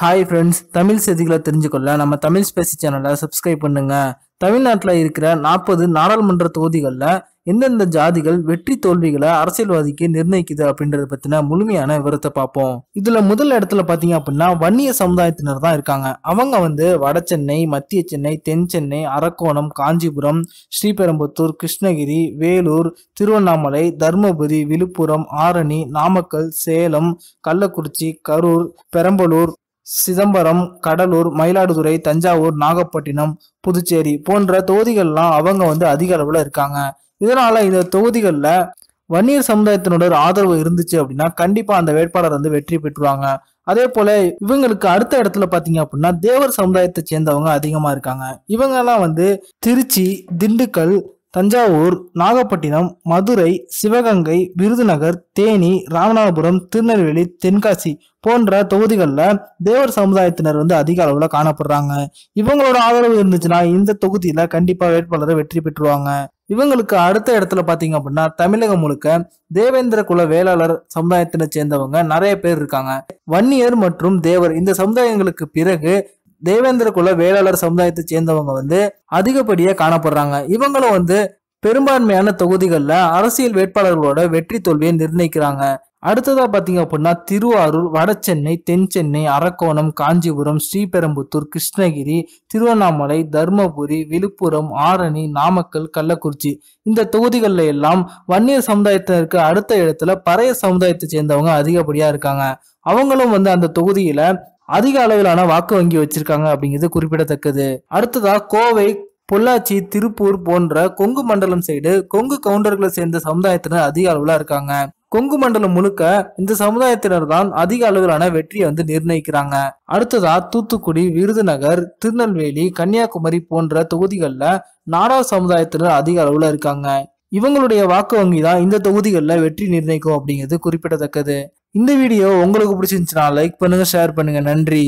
hi friends Tamil செய்திகளை தெரிஞ்சுக்கொள்ள நம்ம Tamil Spacey சேனலை சப்ஸ்கிரைப் பண்ணுங்க தமிழ்நாட்டில் இருக்கிற நாற்பது நாடாளுமன்ற தொகுதிகளில் எந்தெந்த ஜாதிகள் வெற்றி தோல்விகளை அரசியல்வாதிக்கு நிர்ணயிக்குது அப்படின்றத பற்றின முழுமையான விவரத்தை பார்ப்போம் இதில் முதல் இடத்துல பார்த்தீங்க அப்படின்னா வன்னிய சமுதாயத்தினர் தான் இருக்காங்க அவங்க வந்து வட சென்னை மத்திய சென்னை தென் சென்னை அரக்கோணம் காஞ்சிபுரம் ஸ்ரீபெரும்புத்தூர் கிருஷ்ணகிரி வேலூர் திருவண்ணாமலை தருமபுரி விழுப்புரம் ஆரணி நாமக்கல் சேலம் கள்ளக்குறிச்சி கரூர் பெரம்பலூர் சிதம்பரம் கடலூர் மயிலாடுதுறை தஞ்சாவூர் நாகப்பட்டினம் புதுச்சேரி போன்ற தொகுதிகள்லாம் அவங்க வந்து அதிக அளவில் இருக்காங்க இதனால இந்த தொகுதிகளில் வன்னியர் சமுதாயத்தினுடைய ஆதரவு இருந்துச்சு அப்படின்னா கண்டிப்பா அந்த வேட்பாளர் வந்து வெற்றி பெற்றுவாங்க அதே போல இவங்களுக்கு அடுத்த இடத்துல பாத்தீங்க அப்படின்னா தேவர் சமுதாயத்தை சேர்ந்தவங்க அதிகமா இருக்காங்க இவங்க எல்லாம் வந்து திருச்சி திண்டுக்கல் தஞ்சாவூர் நாகப்பட்டினம் மதுரை சிவகங்கை விருதுநகர் தேனி ராமநாதபுரம் திருநெல்வேலி தென்காசி போன்ற தொகுதிகளில் தேவர் சமுதாயத்தினர் வந்து அதிக அளவில் காணப்படுறாங்க இவங்களோட ஆதரவு இருந்துச்சுன்னா இந்த தொகுதியில் கண்டிப்பாக வேட்பாளரை வெற்றி பெற்றுவாங்க இவங்களுக்கு அடுத்த இடத்துல பார்த்தீங்க அப்படின்னா தமிழகம் முழுக்க தேவேந்திர குல வேளாளர் சமுதாயத்தினை சேர்ந்தவங்க நிறைய பேர் இருக்காங்க வன்னியர் மற்றும் தேவர் இந்த சமுதாயங்களுக்கு பிறகு தேவேந்திர குல வேளாளர் சமுதாயத்தை சேர்ந்தவங்க வந்து அதிகப்படியாக காணப்படுறாங்க இவங்களும் வந்து பெரும்பான்மையான தொகுதிகளில் அரசியல் வேட்பாளர்களோட வெற்றி தோல்வியை நிர்ணயிக்கிறாங்க அடுத்ததா பாத்தீங்க அப்படின்னா திருவாரூர் வடசென்னை தென் சென்னை அரக்கோணம் காஞ்சிபுரம் ஸ்ரீபெரும்புத்தூர் கிருஷ்ணகிரி திருவண்ணாமலை தர்மபுரி விழுப்புரம் ஆரணி நாமக்கல் கள்ளக்குறிச்சி இந்த தொகுதிகளில் எல்லாம் வன்னியர் சமுதாயத்தினருக்கு அடுத்த இடத்துல பறைய சமுதாயத்தை சேர்ந்தவங்க அதிகப்படியா இருக்காங்க அவங்களும் வந்து அந்த தொகுதியில அதிக அளவிலான வாக்கு வங்கி வச்சிருக்காங்க அப்படிங்கிறது குறிப்பிடத்தக்கது அடுத்ததா கோவை பொள்ளாச்சி திருப்பூர் போன்ற கொங்கு மண்டலம் சைடு கொங்கு கவுண்டர்களை சேர்ந்த சமுதாயத்தினர் அதிக அளவில் இருக்காங்க கொங்கு மண்டலம் முழுக்க இந்த சமுதாயத்தினர் தான் அதிக அளவிலான வெற்றியை வந்து நிர்ணயிக்கிறாங்க அடுத்ததா தூத்துக்குடி விருதுநகர் திருநெல்வேலி கன்னியாகுமரி போன்ற தொகுதிகளில் நாடா சமுதாயத்தினர் அதிக அளவில் இருக்காங்க இவங்களுடைய வாக்கு வங்கி தான் இந்த தொகுதிகளில் வெற்றி நிர்ணயிக்கும் அப்படிங்கிறது குறிப்பிடத்தக்கது இந்த வீடியோ உங்களுக்கு பிடிச்சிருந்துச்சுன்னா லைக் பண்ணுங்கள் ஷேர் பண்ணுங்கள் நன்றி